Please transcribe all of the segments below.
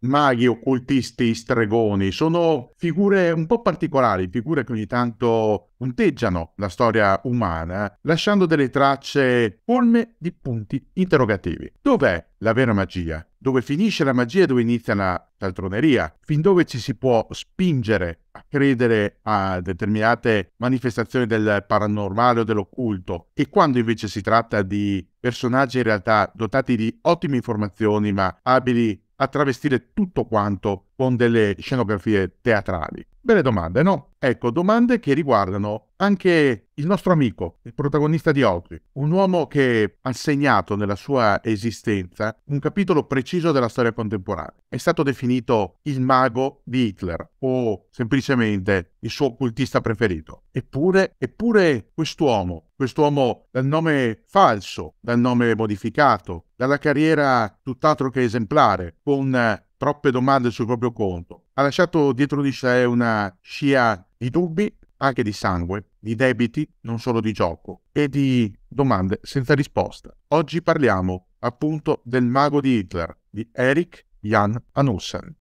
maghi, occultisti, stregoni, sono figure un po' particolari, figure che ogni tanto conteggiano la storia umana, lasciando delle tracce forme di punti interrogativi. Dov'è la vera magia? Dove finisce la magia e dove inizia la cialtroneria? Fin dove ci si può spingere a credere a determinate manifestazioni del paranormale o dell'occulto? E quando invece si tratta di personaggi in realtà dotati di ottime informazioni ma abili a travestire tutto quanto con delle scenografie teatrali? Belle domande, no? Ecco, domande che riguardano anche il nostro amico, il protagonista di oggi, un uomo che ha segnato nella sua esistenza un capitolo preciso della storia contemporanea, è stato definito il mago di Hitler o semplicemente il suo occultista preferito. Eppure, eppure quest'uomo, quest'uomo dal nome falso, dal nome modificato, dalla carriera tutt'altro che esemplare, con troppe domande sul proprio conto, ha lasciato dietro di sé una scia di dubbi anche di sangue, di debiti, non solo di gioco, e di domande senza risposta. Oggi parliamo appunto del mago di Hitler, di Eric Jan Anussen.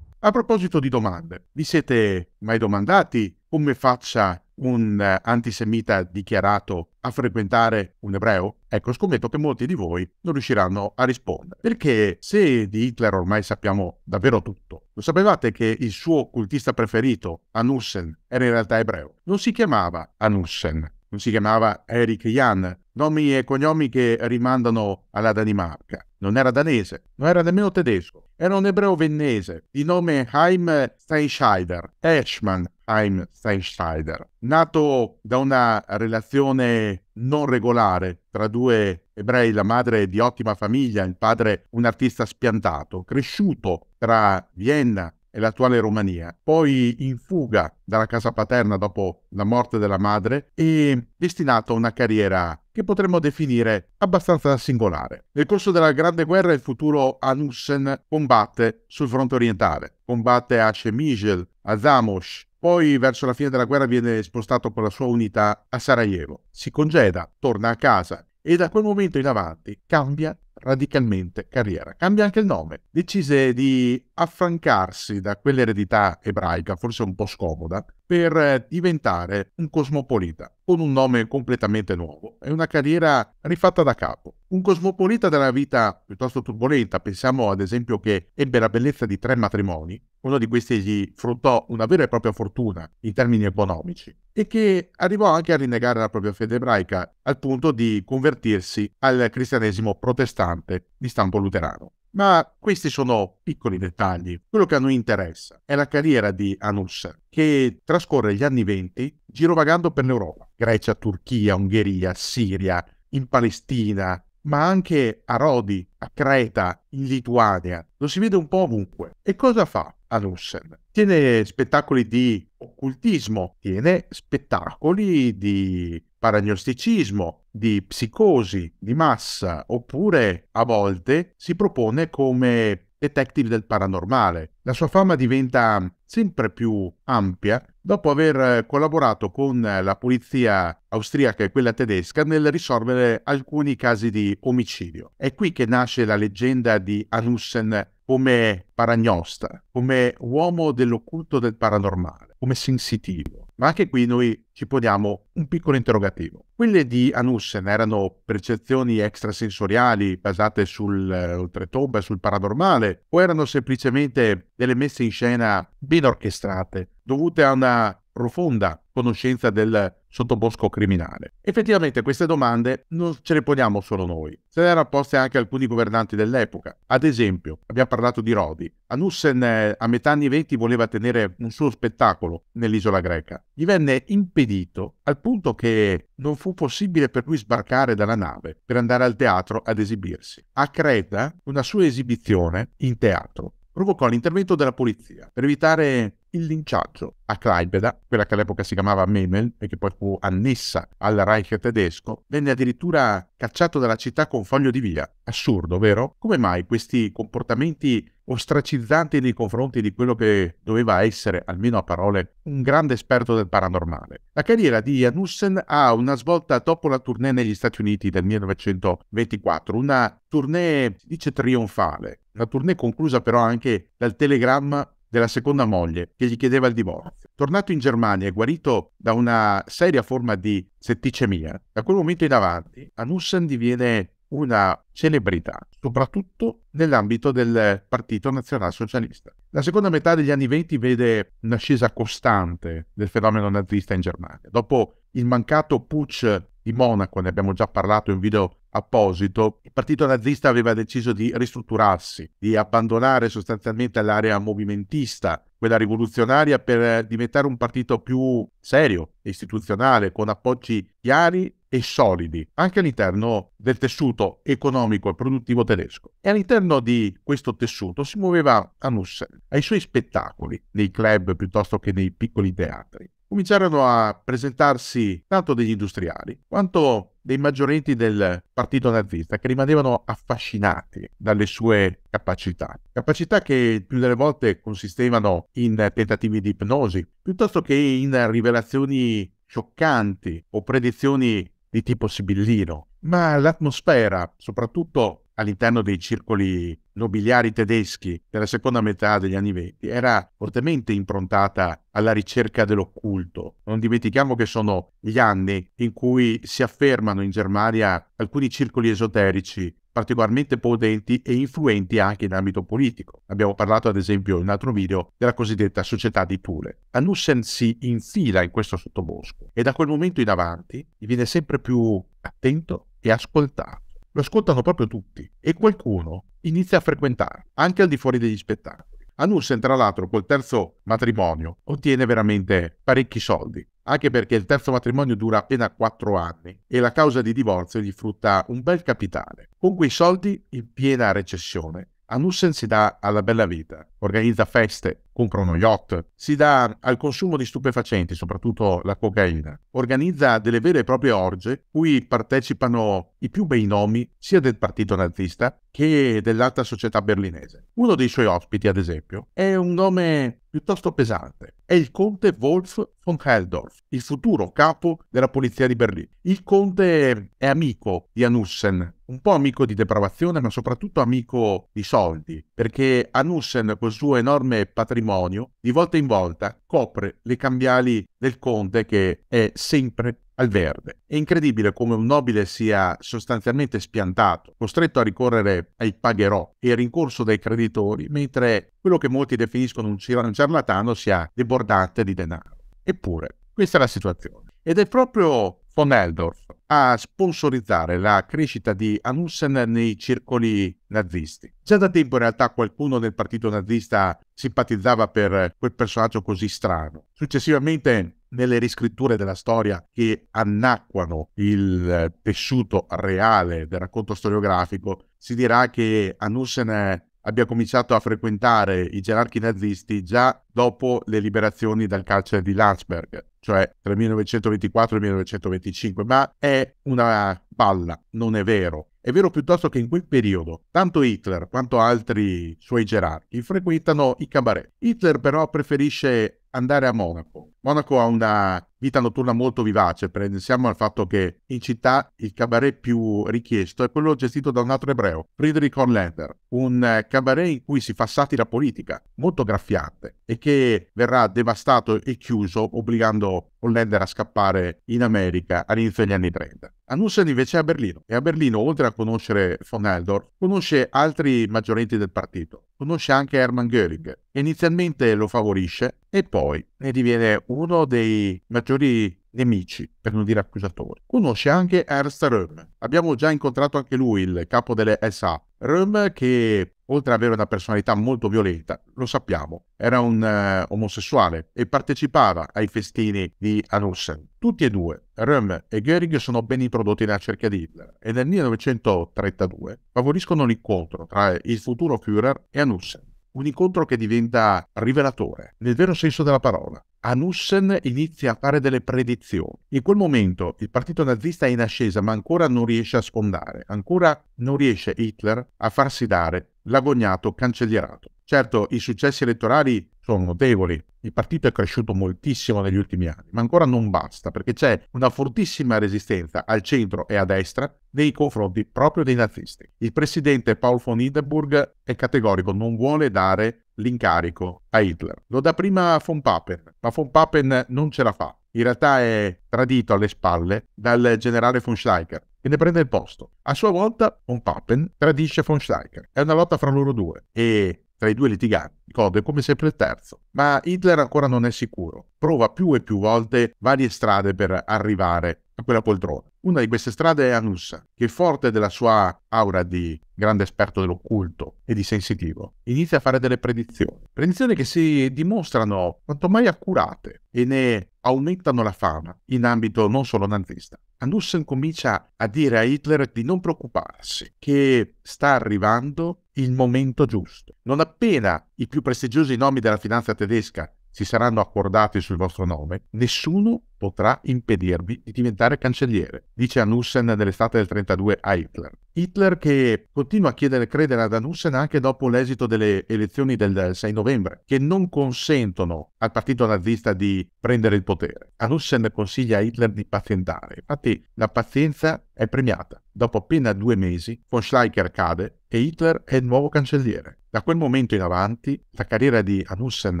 A proposito di domande, vi siete mai domandati come faccia un eh, antisemita dichiarato a frequentare un ebreo? Ecco, scommetto che molti di voi non riusciranno a rispondere. Perché se di Hitler ormai sappiamo davvero tutto, lo sapevate che il suo cultista preferito, Anussen, era in realtà ebreo? Non si chiamava Anussen, si chiamava Eric Jan, nomi e cognomi che rimandano alla Danimarca. Non era danese, non era nemmeno tedesco, era un ebreo vennese di nome Haim Steinscheider, Eschmann Haim Steinscheider, nato da una relazione non regolare tra due ebrei, la madre di ottima famiglia, il padre un artista spiantato, cresciuto tra Vienna e l'attuale Romania, poi in fuga dalla casa paterna dopo la morte della madre e destinato a una carriera che potremmo definire abbastanza singolare. Nel corso della Grande Guerra il futuro Anussen combatte sul fronte orientale, combatte a Shemigel, a Zamosh, poi verso la fine della guerra viene spostato con la sua unità a Sarajevo, si congeda, torna a casa e da quel momento in avanti cambia radicalmente carriera. Cambia anche il nome. Decise di affrancarsi da quell'eredità ebraica, forse un po' scomoda, per eh, diventare un cosmopolita, con un nome completamente nuovo e una carriera rifatta da capo. Un cosmopolita della vita piuttosto turbolenta, pensiamo ad esempio che ebbe la bellezza di tre matrimoni, uno di questi gli fruttò una vera e propria fortuna in termini economici, e che arrivò anche a rinnegare la propria fede ebraica al punto di convertirsi al cristianesimo protestante di stampo luterano. Ma questi sono piccoli dettagli. Quello che a noi interessa è la carriera di Anus, che trascorre gli anni venti girovagando per l'Europa, Grecia, Turchia, Ungheria, Siria, in Palestina, ma anche a Rodi, a Creta, in Lituania. Lo si vede un po' ovunque. E cosa fa Anussen? Tiene spettacoli di occultismo, tiene spettacoli di paragnosticismo, di psicosi, di massa, oppure a volte si propone come detective del paranormale. La sua fama diventa sempre più ampia dopo aver eh, collaborato con eh, la polizia austriaca e quella tedesca nel risolvere alcuni casi di omicidio. È qui che nasce la leggenda di Anussen come paragnosta, come uomo dell'occulto del paranormale, come sensitivo. Ma anche qui noi ci poniamo un piccolo interrogativo. Quelle di Anussen erano percezioni extrasensoriali basate sull'oltretomba, eh, sul paranormale, o erano semplicemente delle messe in scena ben orchestrate dovute a una profonda conoscenza del sottobosco criminale? Effettivamente queste domande non ce le poniamo solo noi, se le erano poste anche alcuni governanti dell'epoca. Ad esempio, abbiamo parlato di Rodi. Anussen eh, a metà anni 20 voleva tenere un suo spettacolo nell'isola greca. Gli venne impedito al punto che non fu possibile per lui sbarcare dalla nave per andare al teatro ad esibirsi. A Creta una sua esibizione in teatro provocò l'intervento della polizia per evitare il linciaggio a Kleibeda, quella che all'epoca si chiamava Memel e che poi fu annessa al Reich tedesco, venne addirittura cacciato dalla città con foglio di via. Assurdo, vero? Come mai questi comportamenti ostracizzanti nei confronti di quello che doveva essere, almeno a parole, un grande esperto del paranormale. La carriera di Janussen ha una svolta dopo la tournée negli Stati Uniti del 1924, una tournée, si dice, trionfale, La tournée conclusa però anche dal telegramma della seconda moglie che gli chiedeva il divorzio. Tornato in Germania e guarito da una seria forma di setticemia, da quel momento in avanti Anussen diviene una celebrità, soprattutto nell'ambito del Partito Nazionalsocialista. La seconda metà degli anni venti vede un'ascesa costante del fenomeno nazista in Germania. Dopo il mancato putsch di Monaco, ne abbiamo già parlato in video apposito, il partito nazista aveva deciso di ristrutturarsi, di abbandonare sostanzialmente l'area movimentista, quella rivoluzionaria, per diventare un partito più serio, istituzionale, con appoggi chiari e solidi anche all'interno del tessuto economico e produttivo tedesco. E all'interno di questo tessuto si muoveva Hanussen ai suoi spettacoli nei club piuttosto che nei piccoli teatri cominciarono a presentarsi tanto degli industriali quanto dei maggiorenti del partito nazista che rimanevano affascinati dalle sue capacità, capacità che più delle volte consistevano in tentativi di ipnosi, piuttosto che in rivelazioni scioccanti o predizioni di tipo sibillino, ma l'atmosfera, soprattutto all'interno dei circoli nobiliari tedeschi della seconda metà degli anni venti era fortemente improntata alla ricerca dell'occulto. Non dimentichiamo che sono gli anni in cui si affermano in Germania alcuni circoli esoterici particolarmente potenti e influenti anche in ambito politico. Abbiamo parlato ad esempio in un altro video della cosiddetta società di Thule. Annussen si infila in questo sottobosco e da quel momento in avanti diviene sempre più attento e ascoltato. Lo ascoltano proprio tutti e qualcuno inizia a frequentare, anche al di fuori degli spettacoli. Anussen, tra l'altro, col terzo matrimonio ottiene veramente parecchi soldi, anche perché il terzo matrimonio dura appena 4 anni e la causa di divorzio gli frutta un bel capitale. Con quei soldi, in piena recessione, Anussen si dà alla bella vita, organizza feste, compra uno yacht, si dà al consumo di stupefacenti, soprattutto la cocaina, organizza delle vere e proprie orge cui partecipano i più bei nomi sia del partito nazista che dell'alta società berlinese. Uno dei suoi ospiti, ad esempio, è un nome piuttosto pesante. È il conte Wolf von Heldorf, il futuro capo della polizia di Berlino. Il conte è amico di Anussen, un po' amico di depravazione, ma soprattutto amico di soldi, perché Anussen, col suo enorme patrimonio, matrimonio, di volta in volta copre le cambiali del conte che è sempre al verde. È incredibile come un nobile sia sostanzialmente spiantato, costretto a ricorrere ai pagherò e al rincorso dei creditori, mentre quello che molti definiscono un ciarlatano sia debordante di denaro. Eppure, questa è la situazione. Ed è proprio von Eldorf a sponsorizzare la crescita di Anussen nei circoli nazisti. Già da tempo in realtà qualcuno del partito nazista simpatizzava per quel personaggio così strano. Successivamente nelle riscritture della storia che annacquano il tessuto reale del racconto storiografico, si dirà che Anussen abbia cominciato a frequentare i gerarchi nazisti già dopo le liberazioni dal carcere di Landsberg, cioè tra il 1924 e il 1925, ma è una palla, non è vero. È vero piuttosto che in quel periodo tanto Hitler quanto altri suoi gerarchi frequentano i cabaret. Hitler però preferisce andare a Monaco. Monaco ha una vita notturna molto vivace. Pensiamo al fatto che in città il cabaret più richiesto è quello gestito da un altro ebreo, Friedrich Hollander, un eh, cabaret in cui si fa satira politica, molto graffiante, e che verrà devastato e chiuso obbligando Hollander a scappare in America all'inizio degli anni 30. Annussen invece è a Berlino e a Berlino, oltre a conoscere von Eldor, conosce altri maggiorenti del partito. Conosce anche Hermann Göring, inizialmente lo favorisce e poi ne diviene uno dei maggiori nemici, per non dire accusatori. Conosce anche Ernst Röhm. Abbiamo già incontrato anche lui, il capo delle SA. Röhm che, oltre ad avere una personalità molto violenta, lo sappiamo, era un eh, omosessuale e partecipava ai festini di Anussen. Tutti e due, Röhm e Göring, sono ben introdotti nella cerchia di Hitler e nel 1932 favoriscono l'incontro tra il futuro Führer e Anussen un incontro che diventa rivelatore, nel vero senso della parola. Anussen inizia a fare delle predizioni. In quel momento il partito nazista è in ascesa, ma ancora non riesce a sfondare, ancora non riesce Hitler a farsi dare l'agognato cancellierato. Certo, i successi elettorali sono notevoli, il partito è cresciuto moltissimo negli ultimi anni, ma ancora non basta perché c'è una fortissima resistenza al centro e a destra nei confronti proprio dei nazisti. Il presidente Paul von Hindenburg è categorico, non vuole dare l'incarico a Hitler. Lo dà prima a von Papen, ma von Papen non ce la fa. In realtà è tradito alle spalle dal generale von Schleicher, e ne prende il posto. A sua volta, von Papen tradisce von Schleicher. È una lotta fra loro due e tra i due litiganti gode come sempre il terzo, ma Hitler ancora non è sicuro. Prova più e più volte varie strade per arrivare a quella poltrona. Una di queste strade è Anussa, che forte della sua aura di grande esperto dell'occulto e di sensitivo, inizia a fare delle predizioni. Predizioni che si dimostrano quanto mai accurate e ne aumentano la fama in ambito non solo nazista. Anussen comincia a dire a Hitler di non preoccuparsi, che sta arrivando il momento giusto. Non appena i più prestigiosi nomi della finanza tedesca si saranno accordati sul vostro nome, nessuno potrà impedirvi di diventare cancelliere, dice Anussen nell'estate del 32 a Hitler. Hitler che continua a chiedere credere ad Anussen anche dopo l'esito delle elezioni del 6 novembre, che non consentono al partito nazista di prendere il potere. Anussen consiglia a Hitler di pazientare, infatti la pazienza è premiata. Dopo appena due mesi, von Schleicher cade e Hitler è il nuovo cancelliere. Da quel momento in avanti, la carriera di Anussen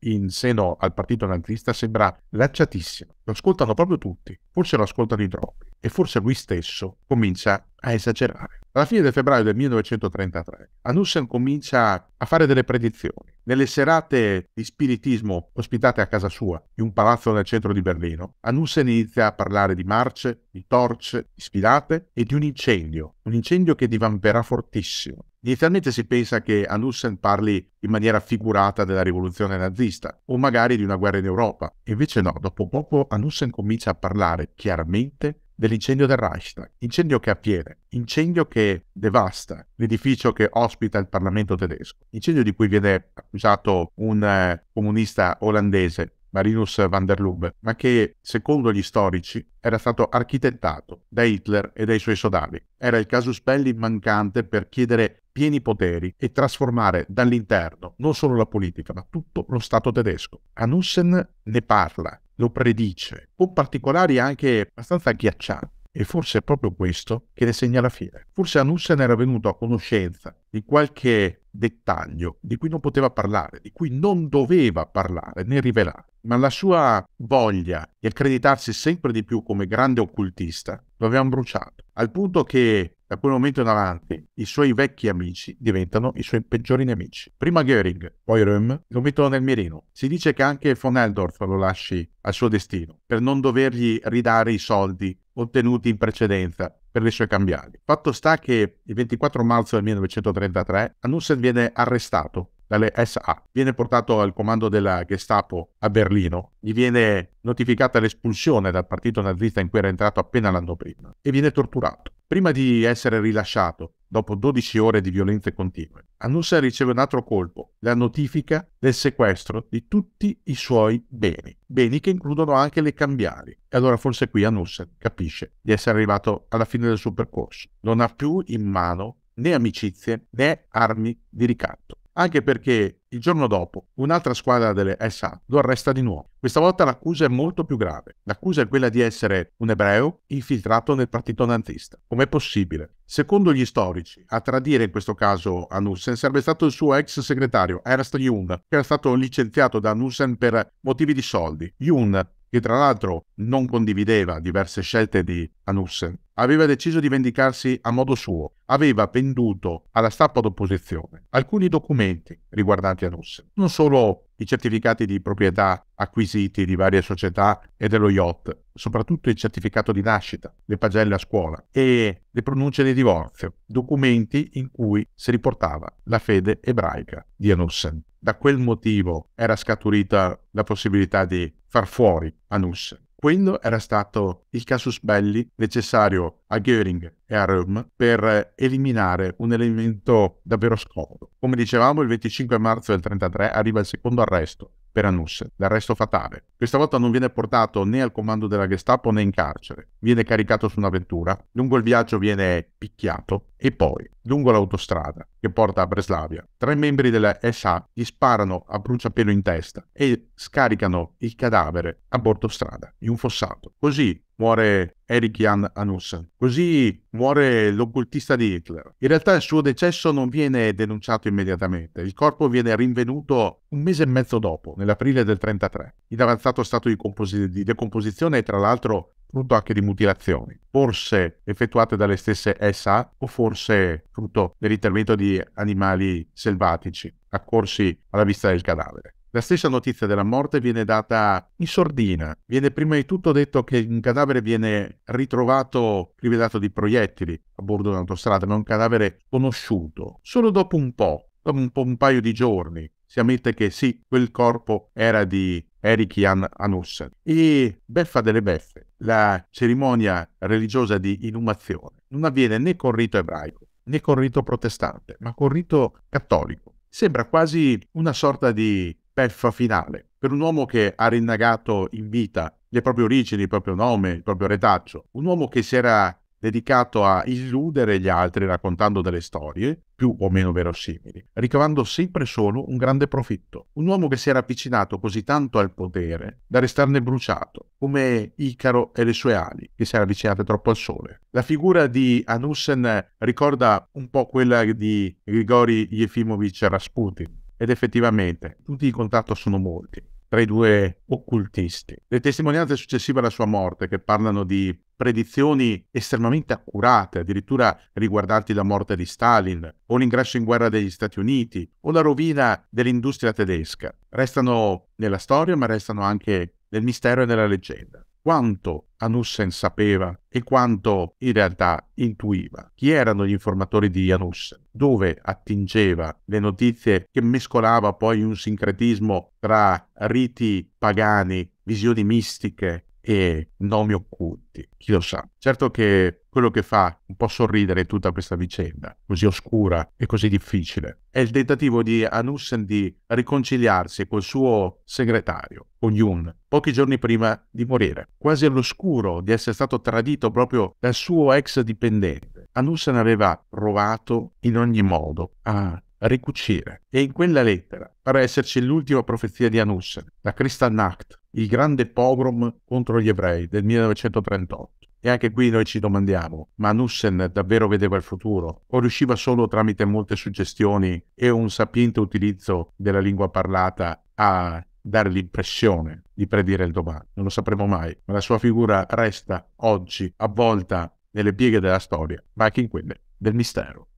in seno al partito nazista sembra lanciatissima. Lo ascoltano proprio tutti, forse lo ascoltano i troppi, e forse lui stesso comincia a esagerare. Alla fine del febbraio del 1933, Anussen comincia a fare delle predizioni. Nelle serate di spiritismo ospitate a casa sua, in un palazzo nel centro di Berlino, Anussen inizia a parlare di marce, di torce, di sfilate e di un incendio, un incendio che divamperà fortissimo. Inizialmente si pensa che Anussen parli in maniera figurata della rivoluzione nazista o magari di una guerra in Europa. Invece no, dopo poco Anussen comincia a parlare chiaramente dell'incendio del Reichstag, incendio che appiede, incendio che devasta l'edificio che ospita il Parlamento tedesco, incendio di cui viene accusato un eh, comunista olandese Marinus van der Lubbe, ma che, secondo gli storici, era stato architettato da Hitler e dai suoi sodali. Era il casus belli mancante per chiedere pieni poteri e trasformare dall'interno non solo la politica, ma tutto lo Stato tedesco. Hanussen ne parla, lo predice, con particolari anche abbastanza agghiaccianti. E forse è proprio questo che ne segna la fine. Forse Hanussen era venuto a conoscenza di qualche dettaglio di cui non poteva parlare, di cui non doveva parlare né rivelare, ma la sua voglia di accreditarsi sempre di più come grande occultista lo aveva bruciato, al punto che da quel momento in avanti, i suoi vecchi amici diventano i suoi peggiori nemici. Prima Göring, poi Röhm, lo mettono nel mirino. Si dice che anche von Eldorf lo lasci al suo destino, per non dovergli ridare i soldi ottenuti in precedenza per le sue cambiali. Fatto sta che il 24 marzo del 1933 Annussen viene arrestato dalle SA. Viene portato al comando della Gestapo a Berlino, gli viene notificata l'espulsione dal partito nazista in cui era entrato appena l'anno prima e viene torturato prima di essere rilasciato dopo 12 ore di violenze continue. Annussa riceve un altro colpo, la notifica del sequestro di tutti i suoi beni, beni che includono anche le cambiali. E allora forse qui Annussa capisce di essere arrivato alla fine del suo percorso. Non ha più in mano né amicizie né armi di ricatto. Anche perché il giorno dopo un'altra squadra delle SA lo arresta di nuovo. Questa volta l'accusa è molto più grave. L'accusa è quella di essere un ebreo infiltrato nel partito nazista. Com'è possibile? Secondo gli storici, a tradire in questo caso Anussen sarebbe stato il suo ex segretario, Ernst Jung, che era stato licenziato da Anussen per motivi di soldi. Jung, che tra l'altro non condivideva diverse scelte di Anussen, aveva deciso di vendicarsi a modo suo, aveva venduto alla stampa d'opposizione alcuni documenti riguardanti a non solo i certificati di proprietà acquisiti di varie società e dello yacht, soprattutto il certificato di nascita, le pagelle a scuola e le pronunce di divorzio, documenti in cui si riportava la fede ebraica di Anussen. Da quel motivo era scaturita la possibilità di far fuori Anussen quello era stato il casus belli necessario a Göring e a Röhm per eliminare un elemento davvero scomodo. Come dicevamo, il 25 marzo del 1933 arriva il secondo arresto per Anus, l'arresto fatale. Questa volta non viene portato né al comando della Gestapo né in carcere, viene caricato su una vettura, lungo il viaggio viene picchiato e poi, lungo l'autostrada che porta a Breslavia, tre membri della SA gli sparano a bruciapelo in testa e scaricano il cadavere a bordo strada, in un fossato. Così muore Eric Jan Anussen. Così muore l'occultista di Hitler. In realtà il suo decesso non viene denunciato immediatamente. Il corpo viene rinvenuto un mese e mezzo dopo, nell'aprile del 1933, in avanzato stato di, compos- di decomposizione e tra l'altro frutto anche di mutilazioni, forse effettuate dalle stesse SA o forse frutto dell'intervento di animali selvatici accorsi alla vista del cadavere. La stessa notizia della morte viene data in sordina. Viene prima di tutto detto che un cadavere viene ritrovato rivelato di proiettili a bordo di un'autostrada, ma è un cadavere conosciuto. Solo dopo un po', dopo un, po', un paio di giorni, si ammette che sì, quel corpo era di Eric Jan Anussen. E beffa delle beffe, la cerimonia religiosa di inumazione non avviene né con rito ebraico né con rito protestante, ma con rito cattolico. Sembra quasi una sorta di beffa finale per un uomo che ha rinnagato in vita le proprie origini, il proprio nome, il proprio retaggio, un uomo che si era dedicato a illudere gli altri raccontando delle storie più o meno verosimili, ricavando sempre solo un grande profitto. Un uomo che si era avvicinato così tanto al potere da restarne bruciato, come Icaro e le sue ali, che si erano avvicinate troppo al sole. La figura di Anussen ricorda un po' quella di Grigori Yefimovich Rasputin, ed effettivamente tutti i contratti sono molti tra i due occultisti. Le testimonianze successive alla sua morte, che parlano di predizioni estremamente accurate, addirittura riguardanti la morte di Stalin, o l'ingresso in guerra degli Stati Uniti, o la rovina dell'industria tedesca, restano nella storia, ma restano anche nel mistero e nella leggenda quanto Anussen sapeva e quanto in realtà intuiva. Chi erano gli informatori di Anussen? Dove attingeva le notizie che mescolava poi un sincretismo tra riti pagani, visioni mistiche, e nomi occulti, chi lo sa. Certo che quello che fa un po' sorridere tutta questa vicenda, così oscura e così difficile, è il tentativo di Anussen di riconciliarsi col suo segretario, con Yun, pochi giorni prima di morire, quasi all'oscuro di essere stato tradito proprio dal suo ex dipendente. Anussen aveva provato in ogni modo a ricucire e in quella lettera pare esserci l'ultima profezia di Anussen, la Kristallnacht, il grande pogrom contro gli ebrei del 1938. E anche qui noi ci domandiamo, ma Nussen davvero vedeva il futuro o riusciva solo tramite molte suggestioni e un sapiente utilizzo della lingua parlata a dare l'impressione di predire il domani? Non lo sapremo mai, ma la sua figura resta oggi avvolta nelle pieghe della storia, ma anche in quelle del mistero.